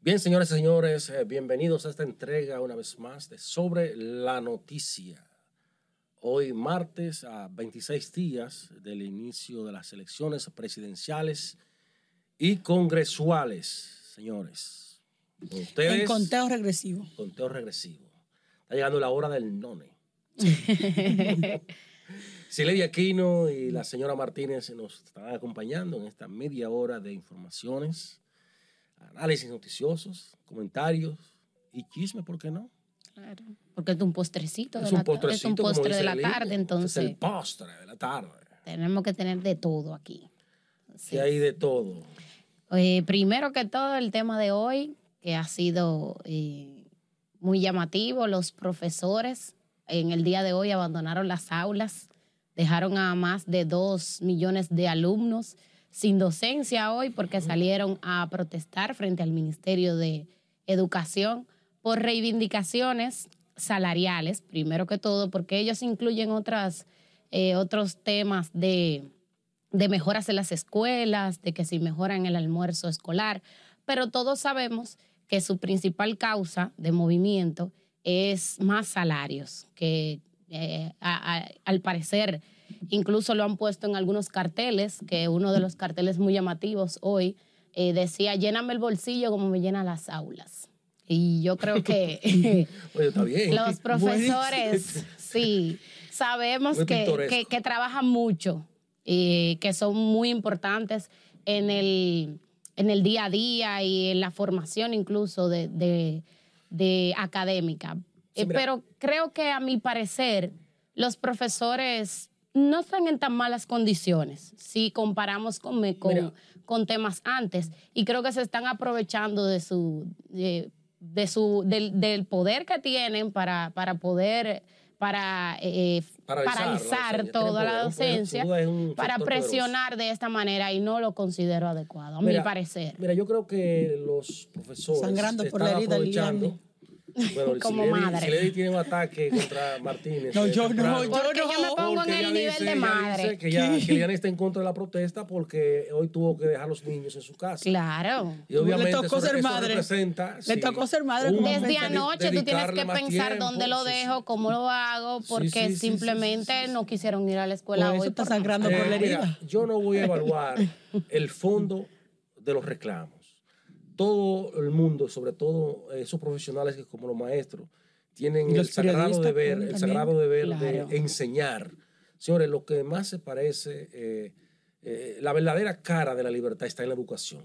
Bien, señores y señores, eh, bienvenidos a esta entrega una vez más de Sobre la Noticia. Hoy martes, a 26 días del inicio de las elecciones presidenciales y congresuales, señores. en conteo regresivo. Conteo regresivo. Está llegando la hora del none. Silvia Aquino y la señora Martínez nos están acompañando en esta media hora de informaciones análisis noticiosos, comentarios y chisme, ¿por qué no? Claro, porque es un postrecito. Es de un la, es un postre de la tarde, entonces. Es el postre de la tarde. Tenemos que tener de todo aquí. Sí, hay de todo. Eh, primero que todo, el tema de hoy, que ha sido eh, muy llamativo, los profesores en el día de hoy abandonaron las aulas, dejaron a más de dos millones de alumnos sin docencia hoy porque salieron a protestar frente al Ministerio de Educación por reivindicaciones salariales, primero que todo, porque ellos incluyen otras, eh, otros temas de, mejoras en las escuelas, de que si mejoran el almuerzo escolar, pero todos sabemos que su principal causa de movimiento es más salarios, que eh, al parecer Incluso lo han puesto en algunos carteles, que uno de los carteles muy llamativos hoy eh, decía, lléname el bolsillo como me llenan las aulas. Y yo creo que los profesores, sí, sabemos que, trabajan mucho, y eh, que son muy importantes en el, en el día a día y en la formación incluso de, académica. Eh, pero creo que a mi parecer los profesores no están en tan malas condiciones si comparamos con, con, temas antes. Y creo que se están aprovechando de su, de, su, del, poder que tienen para, para poder para eh, eh, paralizar toda la docencia, para presionar de esta manera y no lo considero adecuado, a mi parecer. Mira, yo creo que los profesores por la como madre madre. Lady tiene un ataque contra Martínez. No, yo no, yo porque Yo me pongo en el nivel de madre. que ya, que está en contra de la protesta porque hoy tuvo que dejar a los niños en su casa. Claro. Y obviamente le tocó ser madre. Le tocó ser madre. desde anoche tú tienes que pensar dónde lo dejo, cómo lo hago, porque simplemente no quisieron ir a la escuela hoy. Está sangrando por la eh, herida. yo no voy a evaluar el fondo de los reclamos todo el mundo, sobre todo eh, esos profesionales que como los maestros, tienen el sagrado deber, el de enseñar. Señores, lo que más se parece, eh, eh, la verdadera cara de la libertad está en la educación.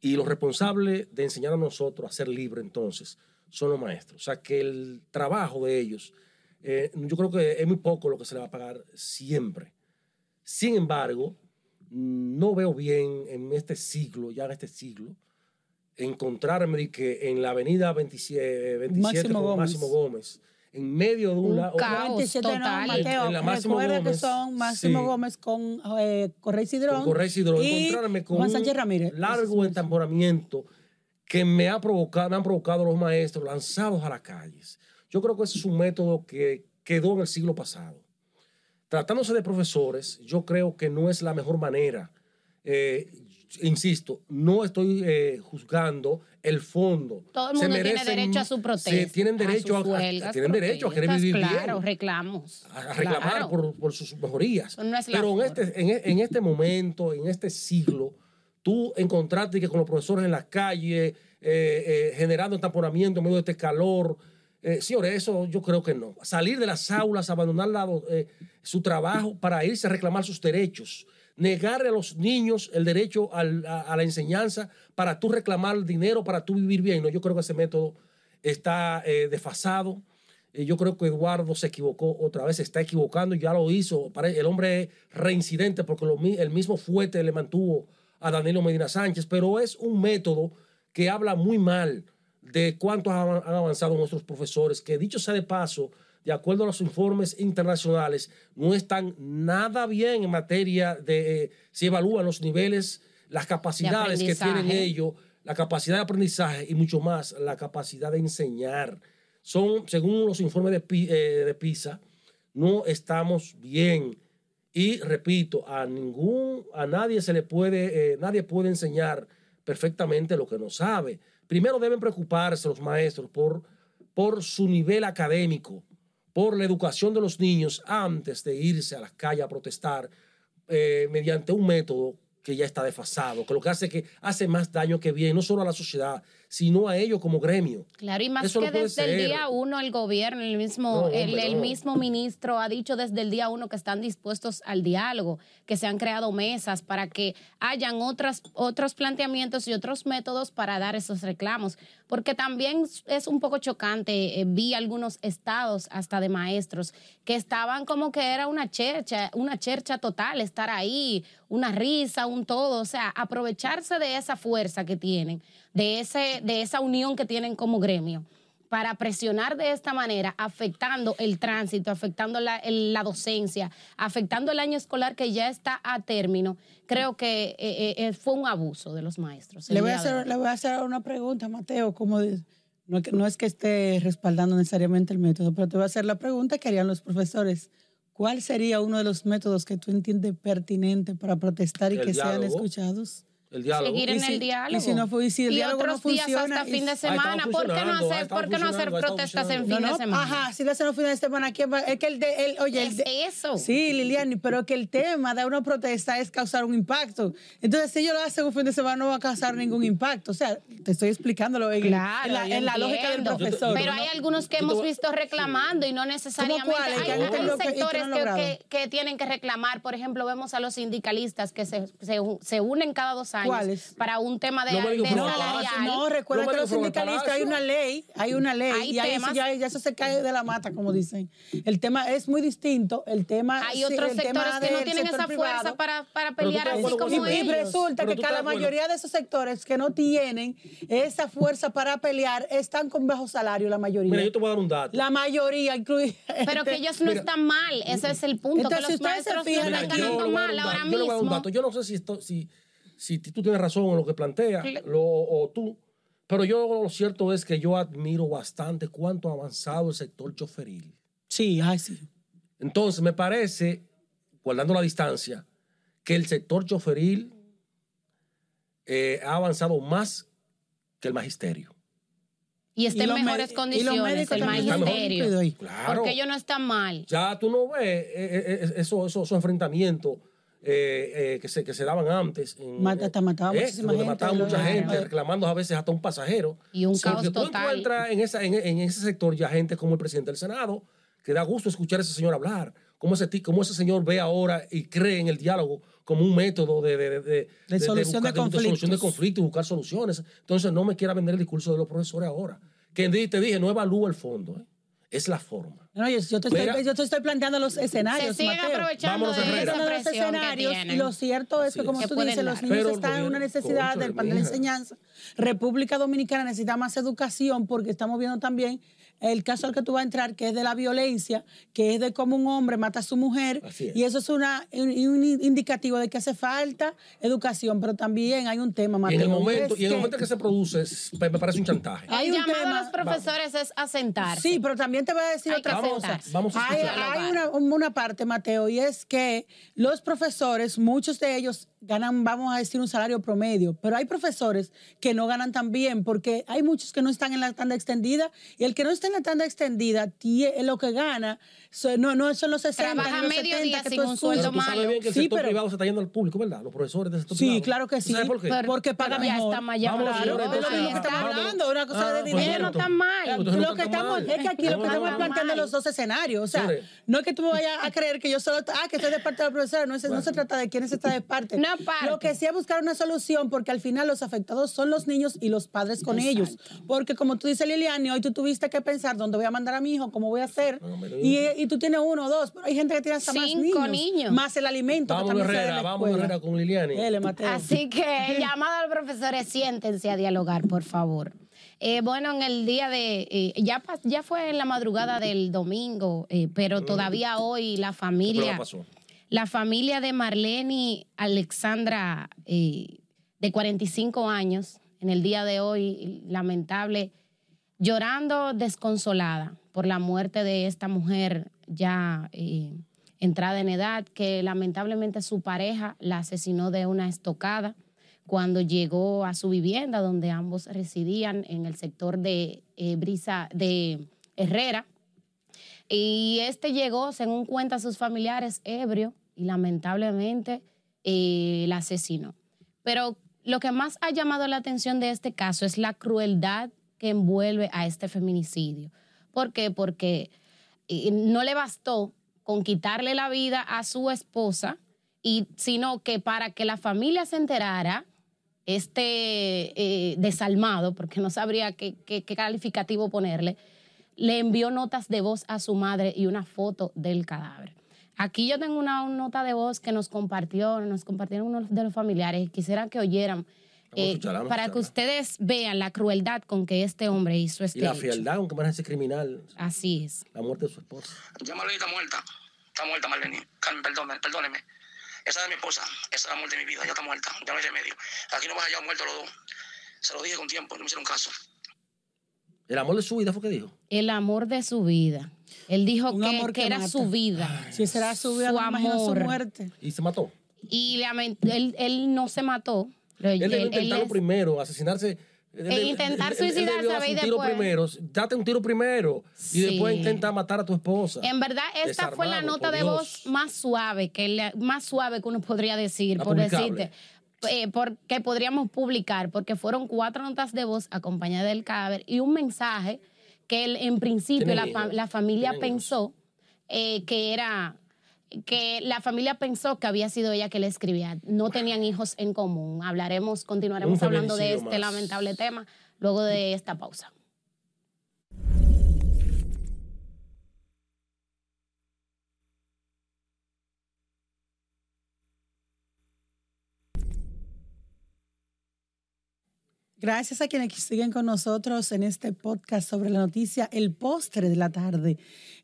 Y los responsables de enseñar a nosotros a ser libres entonces son los maestros. O sea, que el trabajo de ellos, yo creo que es muy poco lo que se le va a pagar siempre. Sin embargo, no veo bien en este siglo, ya en este siglo, encontrarme que en la avenida 27, eh, Máximo Gómez. Gómez, en medio de un, un caos total. Mateo, en la Máximo recuerda que son Máximo Gómez con eh, Con Y encontrarme con largo entamboramiento que me, ha provocado, me han provocado los maestros lanzados a las calles. Yo creo que ese es un método que quedó en el siglo pasado tratándose de profesores, yo creo que no es la mejor manera. Eh, insisto, no estoy eh, juzgando el fondo. Todo el mundo tiene derecho a su protesta. tienen derecho a, tienen derecho a querer vivir claro, reclamos. A reclamar por, sus mejorías. Pero en este, e, en, este momento, en este siglo, tú encontraste que con los profesores en las calles, eh, generando entaponamiento en medio de este calor, eh, señores, eso yo creo que no. Salir de las aulas, abandonar eh, su trabajo para irse a reclamar sus derechos. Negar a los niños el derecho a, la enseñanza para tú reclamar dinero, para tú vivir bien. yo creo que ese método está eh, desfasado. Eh, yo creo que Eduardo se equivocó otra vez, se está equivocando, ya lo hizo. El hombre es reincidente porque el mismo fuerte le mantuvo a Danilo Medina Sánchez, pero es un método que habla muy mal de cuánto han avanzado nuestros profesores, que dicho sea de paso, de acuerdo a los informes internacionales, no están nada bien en materia de eh, si evalúan los niveles, las capacidades que tienen ellos, la capacidad de aprendizaje y mucho más, la capacidad de enseñar. Son, según los informes de, eh, de PISA, no estamos bien. Y repito, a ningún, a nadie se le puede, eh, nadie puede enseñar perfectamente lo que no sabe. Primero deben preocuparse los maestros por, por su nivel académico, por la educación de los niños antes de irse a las calles a protestar eh, mediante un método que ya está desfasado, que lo que hace es que hace más daño que bien, no solo a la sociedad, sino a ellos como gremio. Claro, y más que desde el día uno el gobierno, el mismo, el, mismo ministro ha dicho desde el día uno que están dispuestos al diálogo, que se han creado mesas para que hayan otras, otros planteamientos y otros métodos para dar esos reclamos, porque también es un poco chocante, eh, vi algunos estados hasta de maestros que estaban como que era una chercha, una chercha total estar ahí, una risa, un todo, o sea, aprovecharse de esa fuerza que tienen de, ese, de esa unión que tienen como gremio para presionar de esta manera, afectando el tránsito, afectando la, docencia, afectando el año escolar que ya está a término, creo que eh, eh, eh, fue un abuso de los maestros. Le voy, a hacer, le voy, a hacer, una pregunta, Mateo, como no, no, es que esté respaldando necesariamente el método, pero te voy a hacer la pregunta que harían los profesores. ¿Cuál sería uno de los métodos que tú entiendes pertinente para protestar y que sean escuchados? El diálogo. Seguir en el diálogo. Y si no, y si el y otros días hasta fin de ah, semana. ¿Por qué no hacer, protestas en fin de semana? Ajá, si lo hacen los fines de semana, ¿qué es que el, oye, es eso? Sí, Liliani, pero que el tema de una protesta es causar un impacto. Entonces, si ellos lo hacen un fin de semana, no va a causar ningún impacto. O sea, te estoy explicándolo en, claro, en, la, en la, lógica del profesor. pero hay algunos que hemos visto reclamando y no necesariamente. Hay, hay, sectores que, tienen que reclamar. Por ejemplo, vemos a los sindicalistas que se unen cada dos años ¿Cuáles? para un tema de, no ah, No, recuerda que los sindicalistas hay una ley, hay una ley y ya, eso se cae de la mata, como dicen. El tema es muy distinto, el tema Hay otros sectores que no tienen esa fuerza para, para pelear así como ellos. Y resulta que la mayoría de esos sectores que no tienen esa fuerza para pelear están con bajo salario la mayoría. Mira, yo te voy a dar un dato. La mayoría incluye Pero que ellos no están mal, ese es el punto Entonces, si ustedes se fijan, están mal ahora mismo. Yo no sé si esto si si tú tienes razón en lo que plantea, o tú. Pero yo lo cierto es que yo admiro bastante cuánto ha avanzado el sector choferil. Sí, ay, sí. Entonces, me parece, guardando la distancia, que el sector choferil eh, ha avanzado más que el magisterio. Y está en mejores condiciones el magisterio. Porque ellos no están mal. Ya tú no ves eh, eh, eso esos eso, enfrentamientos eh, eh, que, se, que se daban antes. En, hasta eh, mataban mucha gente, reclamando a veces hasta un pasajero. Y un caos total. encuentras en, esa, en, ese sector ya gente como el presidente del Senado, que da gusto escuchar a ese señor hablar. Cómo ese, cómo ese señor ve ahora y cree en el diálogo como un método de, de, de, de solución, de, solución de conflictos, buscar soluciones. Entonces, no me quiera vender el discurso de los profesores ahora. Que te dije, no evalúo el fondo es la forma. No, yo, te estoy, yo, planteando los escenarios. Se siguen aprovechando de esa los escenarios. y lo cierto es que, como tú dices, los niños están en una necesidad del panel de enseñanza. República Dominicana necesita más educación porque estamos viendo también el caso al que tú vas a entrar, que es de la violencia, que es de cómo un hombre mata a su mujer, y eso es una, un, indicativo de que hace falta educación, pero también hay un tema, Mateo. Y en el este. momento, que, se produce, me parece un chantaje. Hay un a los profesores es asentar. Sí, pero también te voy a decir otra cosa. hay, una, parte, Mateo, y es que los profesores, muchos de ellos ganan, vamos a decir, un salario promedio, pero hay profesores que no ganan tan bien porque hay muchos que no están en la tanda extendida y el que no está la tanda extendida, lo que gana no, no son los 60, Trabaja los medio 70 que sin sueldo malo. sabes bien que el sí, sector privado se está yendo al público, ¿verdad? Los profesores de sector sí, Sí, claro que sí. ¿Sabes por qué? porque paga Ya está mal Vamos, estamos hablando, una cosa ah, de dinero. mal. lo que estamos es que aquí lo que estamos planteando los dos escenarios, o sea, no es que tú me vayas a creer que yo solo ah, que estoy de parte de los profesores, no, se trata de quiénes están de parte. No, parte. Lo que sí es buscar una solución porque al final los afectados son los niños y los padres con ellos, porque como tú dices Liliane, hoy tú tuviste que pensar dónde voy a mandar a mi hijo, cómo voy a hacer y y tú tienes uno o dos, pero hay gente que tiene hasta Cinco niños, Más el alimento. Vamos a Herrera, vamos Herrera con Liliani. Así que, llamada al profesor, siéntense a dialogar, por favor. Eh, bueno, en el día de, eh, ya, ya fue en la madrugada del domingo, eh, pero mm. todavía hoy la familia, pasó? la familia de Marlene Alexandra, de 45 años, en el día de hoy, lamentable, llorando desconsolada por la muerte de esta mujer ya eh, entrada en edad, que lamentablemente su pareja la asesinó de una estocada cuando llegó a su vivienda donde ambos residían en el sector de eh, Brisa de Herrera. Y este llegó, según cuentan sus familiares, ebrio y lamentablemente eh, la asesinó. Pero lo que más ha llamado la atención de este caso es la crueldad que envuelve a este feminicidio. ¿Por qué? Porque no le bastó con quitarle la vida a su esposa, y, sino que para que la familia se enterara, este eh, desalmado, porque no sabría qué, calificativo ponerle, le envió notas de voz a su madre y una foto del cadáver. Aquí yo tengo una, nota de voz que nos compartió, nos compartieron unos de los familiares y que oyeran eh, para que ustedes vean la crueldad con que este hombre hizo este Y la hecho. aunque más ese criminal. Así es. La muerte de su esposa. Ya Marlene está muerta. Está muerta Marlene. Perdóneme, perdóneme. Esa es mi esposa. Esa es la muerte de mi vida. Ya está muerta. Ya no hay remedio. Aquí no vas hallar muertos los dos. Se lo dije con tiempo. No me hicieron caso. El amor de su vida fue que dijo. El amor de su vida. Él dijo que, era su vida. Si será su vida, amor. su muerte. Y se mató. Y él no se mató él, él, primero, asesinarse. Eh, e intentar suicidarse, a date un tiro primero y después intenta matar a tu esposa. En verdad, esta fue la nota de voz más suave que más suave que uno podría decir, por decirte. Eh, porque podríamos publicar, porque fueron cuatro notas de voz acompañadas del cadáver y un mensaje que él, en principio la, familia pensó eh, que era que la familia pensó que había sido ella que le escribía. No tenían hijos en común. Hablaremos, continuaremos hablando de este lamentable tema luego de esta pausa. Gracias a quienes siguen con nosotros en este podcast sobre la noticia El Postre de la Tarde.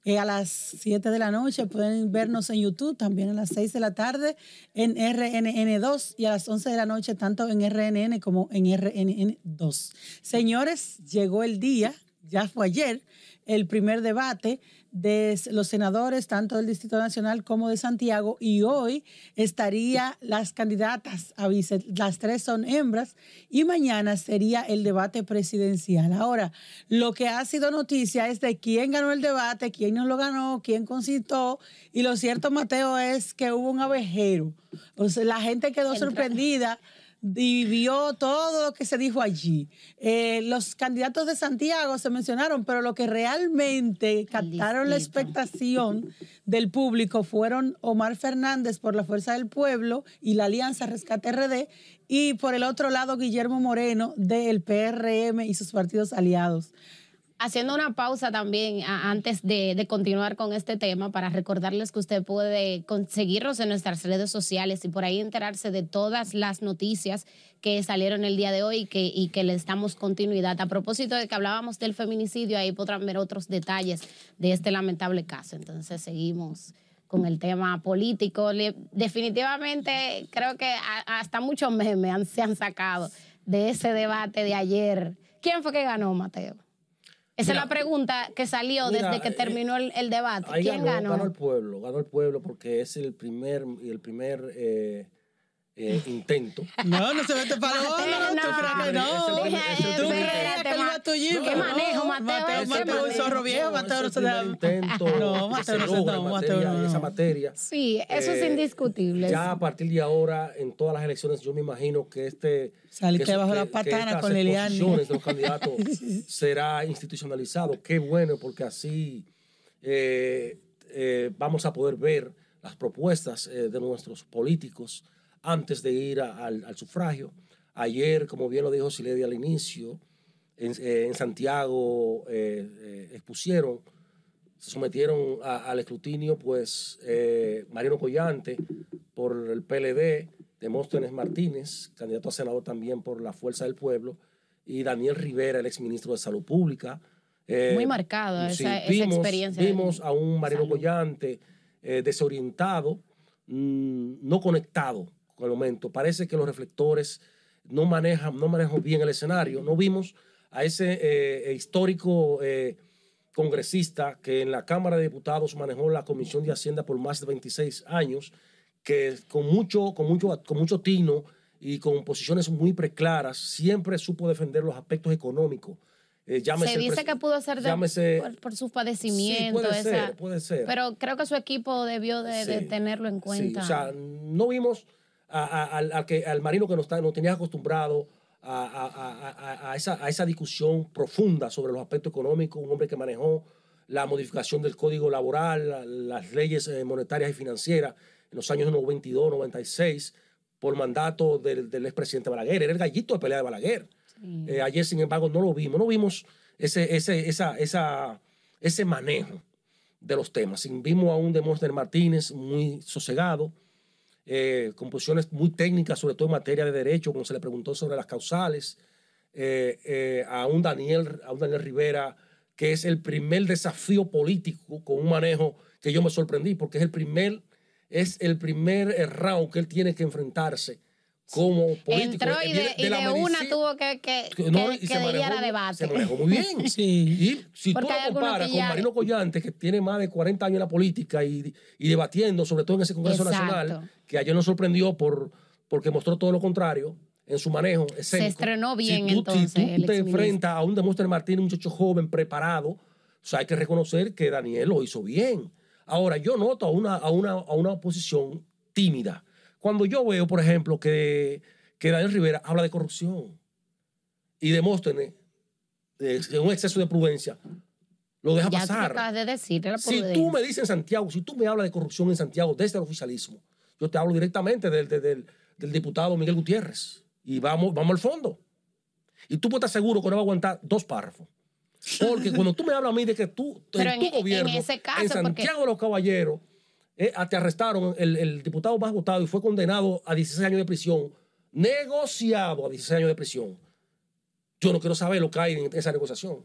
Eh, a las 7 de la noche pueden vernos en YouTube, también a las 6 de la tarde en RNN2 y a las 11 de la noche tanto en RNN como en RNN2. Señores, llegó el día, ya fue ayer, el primer debate de los senadores, tanto del Distrito Nacional como de Santiago, y hoy estaría las candidatas a vice, las tres son hembras, y mañana sería el debate presidencial. Ahora, lo que ha sido noticia es de quién ganó el debate, quién no lo ganó, quién concitó, y lo cierto, Mateo, es que hubo un abejero. Pues la gente quedó sorprendida y vio todo lo que se dijo allí. Eh, los candidatos de Santiago se mencionaron, pero lo que realmente captaron la expectación del público fueron Omar Fernández por la Fuerza del Pueblo y la Alianza Rescate RD y por el otro lado Guillermo Moreno del PRM y sus partidos aliados. Haciendo una pausa también antes de, continuar con este tema para recordarles que usted puede conseguirnos en nuestras redes sociales y por ahí enterarse de todas las noticias que salieron el día de hoy y que, y que les damos continuidad. A propósito de que hablábamos del feminicidio, ahí podrán ver otros detalles de este lamentable caso. Entonces seguimos con el tema político. definitivamente creo que hasta muchos memes se han sacado de ese debate de ayer. ¿Quién fue que ganó, Mateo? Esa es la pregunta que salió desde que eh, terminó el, debate. ¿Quién ganó, ganó? el pueblo, ganó el pueblo porque es el primer, el primer eh, eh, intento. No, no se mete para no, no, no. no. que ¿Qué manejo, Mateo? un zorro viejo, no No, no Esa materia. Sí, eso es eh, indiscutible. Ya a partir de ahora, en todas las elecciones, yo me imagino que este... Saliste bajo la patana con de los será institucionalizado. Qué bueno, porque así eh, vamos a poder ver las propuestas de nuestros políticos antes de ir al, sufragio. Ayer, como bien lo dijo Siledia al inicio, en, eh, Santiago eh, eh, expusieron, se sometieron al escrutinio, pues, Mariano Collante por el PLD, Demóstenes Martínez, candidato a senador también por la Fuerza del Pueblo, y Daniel Rivera, el exministro de Salud Pública. Muy marcada esa, experiencia. Vimos a un Mariano Collante desorientado, mm, no conectado momento. Parece que los reflectores no manejan, no manejan bien el escenario. No vimos a ese eh, histórico eh, congresista que en la Cámara de Diputados manejó la Comisión de Hacienda por más de 26 años, que con mucho, con mucho, con mucho tino y con posiciones muy preclaras siempre supo defender los aspectos económicos eh, se dice que pudo ser por, sus padecimientos. ser, Pero creo que su equipo debió de, tenerlo en cuenta. Sí, o sea, no vimos a, al, al, que, al marino que nos, no tenía acostumbrado a, esa, a esa discusión profunda sobre los aspectos económicos, un hombre que manejó la modificación del código laboral, las leyes eh, monetarias y financieras en los años 92, 96, por mandato del, del expresidente Balaguer. Era el gallito de pelea de Balaguer. Eh, ayer, sin embargo, no lo vimos. No vimos ese, ese, esa, esa, ese manejo de los temas. Vimos a un Demóstenes Martínez muy sosegado, eh, con posiciones muy técnicas, sobre todo en materia de derecho, cuando se le preguntó sobre las causales, eh, eh, a, un Daniel, a Rivera, que es el primer desafío político con un manejo que yo me sorprendí, porque es el primer, es el primer round que él tiene que enfrentarse como político. Entró y de, una tuvo que, que, que, debate. Se manejó muy bien. si tú lo comparas con Marino Collante que tiene más de 40 años en la política y, debatiendo, sobre todo en ese Congreso Nacional, que ayer nos sorprendió por, porque mostró todo lo contrario en su manejo. Se estrenó bien entonces. Si tú te enfrentas a un Demóster Martínez, un muchacho joven, preparado, o sea, hay que reconocer que Daniel lo hizo bien. Ahora, yo noto a una, a una oposición tímida cuando yo veo, por ejemplo, que, que Daniel Rivera habla de corrupción y Demóstenes, de, un exceso de prudencia, lo deja ya pasar. de decir, si tú me dices en Santiago, si tú me hablas de corrupción en Santiago desde el oficialismo, yo te hablo directamente del, diputado Miguel Gutiérrez y vamos, vamos al fondo. Y tú puedes estar seguro que no va a aguantar dos párrafos. Porque cuando tú me hablas a mí de que tú, Pero en, tu e, gobierno, en, en Santiago de los Caballeros, eh, te arrestaron, el, diputado más votado y fue condenado a 16 años de prisión, negociado a 16 años de prisión. Yo no quiero saber lo que hay en esa negociación.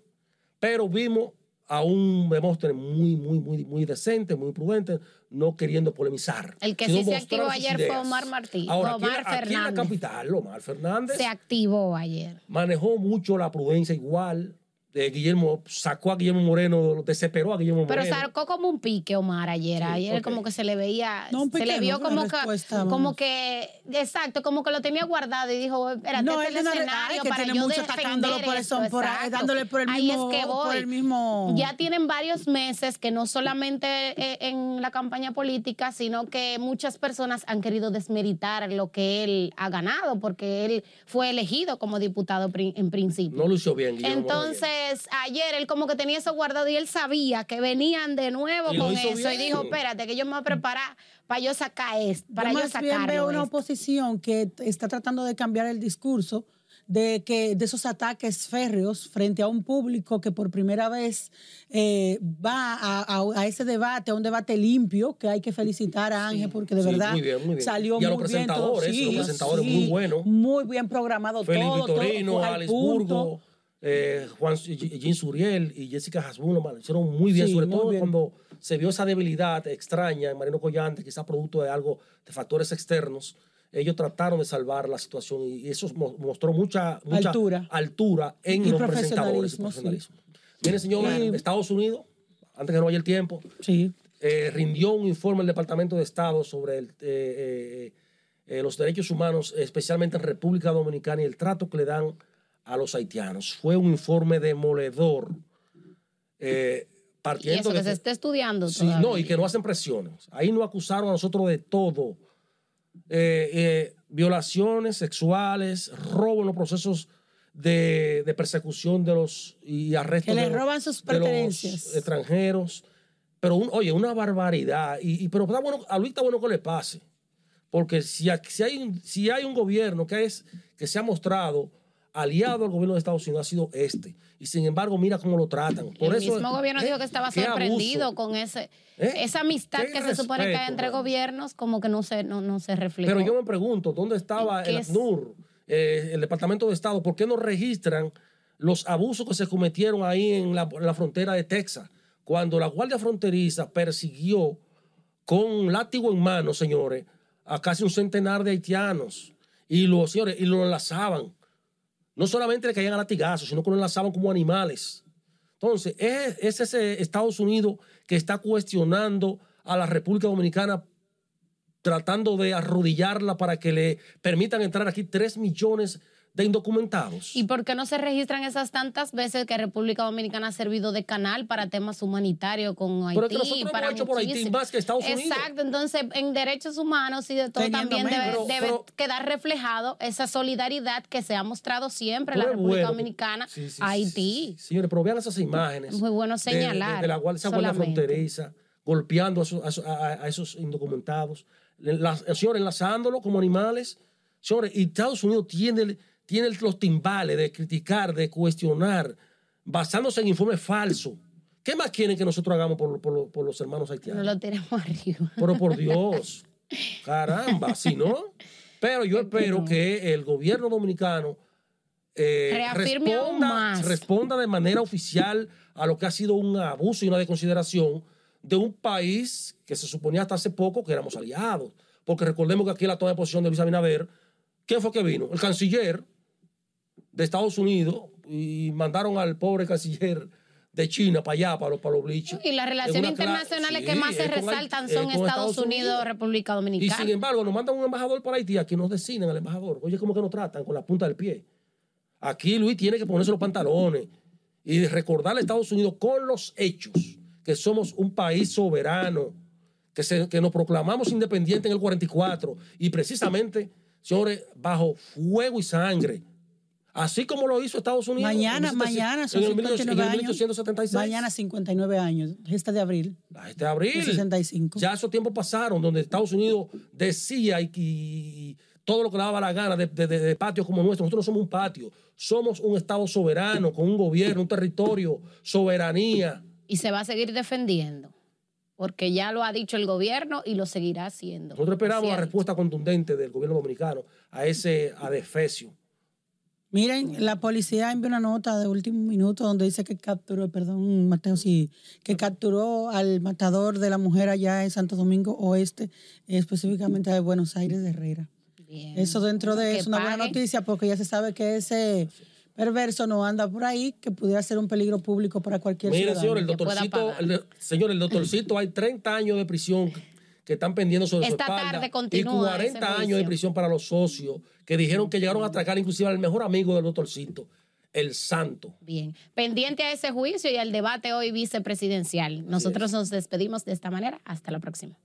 Pero vimos a un Demóstenes muy, muy, muy, muy decente, muy prudente, no queriendo polemizar. El que sí se activó ayer fue Omar Martí. Fernández. Aquí en la capital, Omar Fernández. Se activó ayer. Manejó mucho la prudencia igual, Guillermo sacó a Guillermo Moreno, desesperó a Guillermo Moreno. Pero sacó como un pique Omar ayer. ayer como que se le veía, se le vio como, que, como que, exacto, como que lo tenía guardado y dijo, espérate, no, este es el escenario que para tiene mucho dándole por el mismo. que voy. Ya tienen varios meses que no solamente eh, en la campaña política, sino que muchas personas han querido desmeritar lo que él ha ganado, porque él fue elegido como diputado en principio. No lo lució bien, Guillermo Entonces, pues, ayer él como que tenía eso guardado y él sabía que venían de nuevo con eso y dijo, espérate, que yo me voy a preparar para yo sacar esto, para yo, más bien veo una oposición que está tratando de cambiar el discurso de que de esos ataques férreos frente a un público que por primera vez eh, va a, ese debate, a un debate limpio, que hay que felicitar a Ángel porque de verdad salió muy bien todo, sí, muy bueno Muy bien programado todo, todo, eh, Juan Jean Suriel y Jessica Hasbun lo hicieron muy bien, sobre todo cuando se vio esa debilidad extraña en Marino Collante, quizá producto de algo, de factores externos. Ellos trataron de salvar la situación y eso mostró mucha, altura. en y los presentadores profesionalismo. señor, eh, Estados Unidos, antes que no vaya el tiempo, sí. Eh, rindió un informe al Departamento de Estado sobre los derechos humanos, especialmente en República Dominicana y el trato que le dan a los haitianos. Fue un informe demoledor. Eh, y eso que se está estudiando. Sí, no, y que no hacen presiones. Ahí no acusaron a nosotros de todo. Eh, eh, violaciones sexuales, robo en los procesos de, persecución de los y arrestos que le roban sus pertenencias. extranjeros. Pero, oye, una barbaridad. Y, pero está bueno, a Luis está bueno que le pase. Porque si, si, hay, si hay un gobierno que, es, que se ha mostrado aliado al gobierno de Estados Unidos ha sido este. Y sin embargo, mira cómo lo tratan. el mismo gobierno eh, dijo que estaba sorprendido con ese, eh, esa amistad que se supone que hay entre gobiernos, como que no se, no, se refleja. Pero yo me pregunto, ¿dónde estaba el ACNUR, eh, el Departamento de Estado? ¿Por qué no registran los abusos que se cometieron ahí en la, frontera de Texas? Cuando la Guardia Fronteriza persiguió con un látigo en mano, señores, a casi un centenar de haitianos. Y los señores, y lo enlazaban. No solamente le caían a latigazos, sino que lo enlazaban como animales. Entonces, es, ese Estados Unidos que está cuestionando a la República Dominicana tratando de arrodillarla para que le permitan entrar aquí 3 millones de indocumentados. ¿Y por qué no se registran esas tantas veces que República Dominicana ha servido de canal para temas humanitarios con Haití? Pero para hecho por Haití más que Estados Unidos. Exacto, entonces en derechos humanos y de todo también debe, quedar reflejado esa solidaridad que se ha mostrado siempre la República Dominicana a Haití. señores, pero vean esas imágenes. Muy bueno señalar. De, la guardia, fronteriza golpeando a, esos indocumentados, señores, enlazándolo como animales. Señores, y Estados Unidos tiene tiene los timbales de criticar, de cuestionar, basándose en informes falsos. ¿Qué más quieren que nosotros hagamos por, los hermanos haitianos? No lo tenemos arriba. Pero por Dios, caramba, si no. Pero yo espero que el gobierno dominicano eh, responda, responda de manera oficial a lo que ha sido un abuso y una desconsideración de un país que se suponía hasta hace poco que éramos aliados. Porque recordemos que aquí la toma de posición de Luis Abinader, ¿quién fue que vino? El canciller, de Estados Unidos y mandaron al pobre canciller de China para allá, para los, para Y las relaciones internacionales que más se resaltan son Estados, Unidos, República Dominicana. Y sin embargo, nos mandan un embajador para Haití, aquí nos designan al embajador. Oye, ¿cómo que nos tratan? Con la punta del pie. Aquí Luis tiene que ponerse los pantalones y recordarle a Estados Unidos con los hechos que somos un país soberano, que, que nos proclamamos independientes en el 44 y precisamente, señores, bajo fuego y sangre Así como lo hizo Estados Unidos. Mañana, en mañana, años. 1876. Mañana 59 años, gesta de abril. Ah, este de abril. 65. Ya esos tiempos pasaron donde Estados Unidos decía y, todo lo que le daba la gana de, de, patios como nuestro. Nosotros no somos un patio, somos un Estado soberano, con un gobierno, un territorio, soberanía. Y se va a seguir defendiendo, porque ya lo ha dicho el gobierno y lo seguirá haciendo. Nosotros esperamos la respuesta contundente del gobierno dominicano a ese adefesio. Miren, la policía envió una nota de último minuto donde dice que capturó, perdón, Mateo, sí, que capturó al matador de la mujer allá en Santo Domingo Oeste, específicamente de Buenos Aires de Herrera. Eso dentro de es una buena noticia porque ya se sabe que ese perverso no anda por ahí, que pudiera ser un peligro público para cualquier Mire, señor, el doctorcito, señor, el doctorcito, hay 30 años de prisión que están pendiendo sobre su espalda y 40 años de prisión para los socios que dijeron que llegaron a atracar inclusive al mejor amigo del Cinto, el santo. Bien, pendiente a ese juicio y al debate hoy vicepresidencial. Nosotros nos despedimos de esta manera. Hasta la próxima.